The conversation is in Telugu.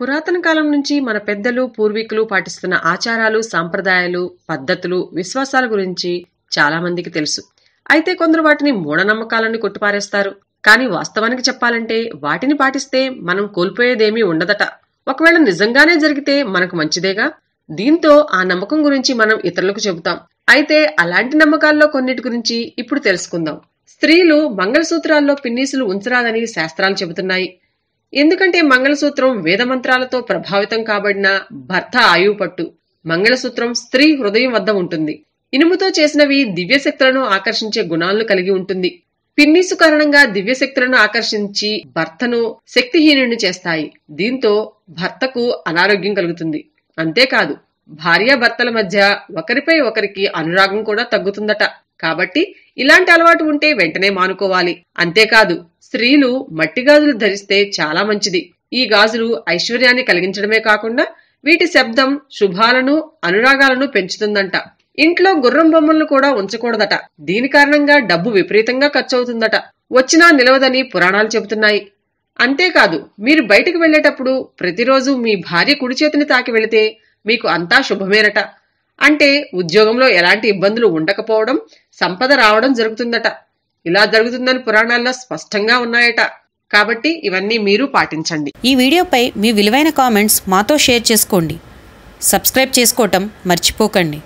పురాతన కాలం నుంచి మన పెద్దలు పూర్వీకులు పాటిస్తున్న ఆచారాలు సాంప్రదాయాలు పద్ధతులు విశ్వాసాల గురించి చాలా మందికి తెలుసు అయితే కొందరు వాటిని మూఢనమ్మకాలని కొట్టుపారేస్తారు కానీ వాస్తవానికి చెప్పాలంటే వాటిని పాటిస్తే మనం కోల్పోయేదేమీ ఉండదట ఒకవేళ నిజంగానే జరిగితే మనకు మంచిదేగా దీంతో ఆ నమ్మకం గురించి మనం ఇతరులకు చెబుతాం అయితే అలాంటి నమ్మకాల్లో కొన్నిటి గురించి ఇప్పుడు తెలుసుకుందాం స్త్రీలు మంగళసూత్రాల్లో పిన్నీసులు ఉంచరాదని శాస్త్రాలు చెబుతున్నాయి ఎందుకంటే మంగళసూత్రం వేదమంత్రాలతో ప్రభావితం కాబడిన భర్త ఆయువు పట్టు మంగళసూత్రం స్త్రీ హృదయం వద్ద ఉంటుంది ఇనుముతో చేసినవి దివ్యశక్తులను ఆకర్షించే గుణాలను కలిగి ఉంటుంది పిన్నిసు కారణంగా దివ్యశక్తులను ఆకర్షించి భర్తను శక్తిహీనుని చేస్తాయి దీంతో భర్తకు అనారోగ్యం కలుగుతుంది అంతేకాదు భార్యాభర్తల మధ్య ఒకరిపై ఒకరికి అనురాగం కూడా తగ్గుతుందట కాబట్టి ఇలాంటి అలవాటు ఉంటే వెంటనే మానుకోవాలి అంతేకాదు స్త్రీలు మట్టి గాజులు ధరిస్తే చాలా మంచిది ఈ గాజులు ఐశ్వర్యాన్ని కలిగించడమే కాకుండా వీటి శబ్దం శుభాలను అనురాగాలను పెంచుతుందంట ఇంట్లో గుర్రం బొమ్మలను కూడా ఉంచకూడదట దీని కారణంగా డబ్బు విపరీతంగా ఖర్చు అవుతుందట వచ్చినా నిలవదని పురాణాలు చెబుతున్నాయి అంతేకాదు మీరు బయటకు వెళ్లేటప్పుడు ప్రతిరోజు మీ భార్య కుడి చేతిని తాకి వెళితే మీకు అంతా శుభమేనట అంటే ఉద్యోగంలో ఎలాంటి ఇబ్బందులు ఉండకపోవడం సంపద రావడం జరుగుతుందట ఇలా జరుగుతుందని పురాణాల్లో స్పష్టంగా ఉన్నాయట కాబట్టి ఇవన్నీ మీరు పాటించండి ఈ వీడియోపై మీ విలువైన కామెంట్స్ మాతో షేర్ చేసుకోండి సబ్స్క్రైబ్ చేసుకోవటం మర్చిపోకండి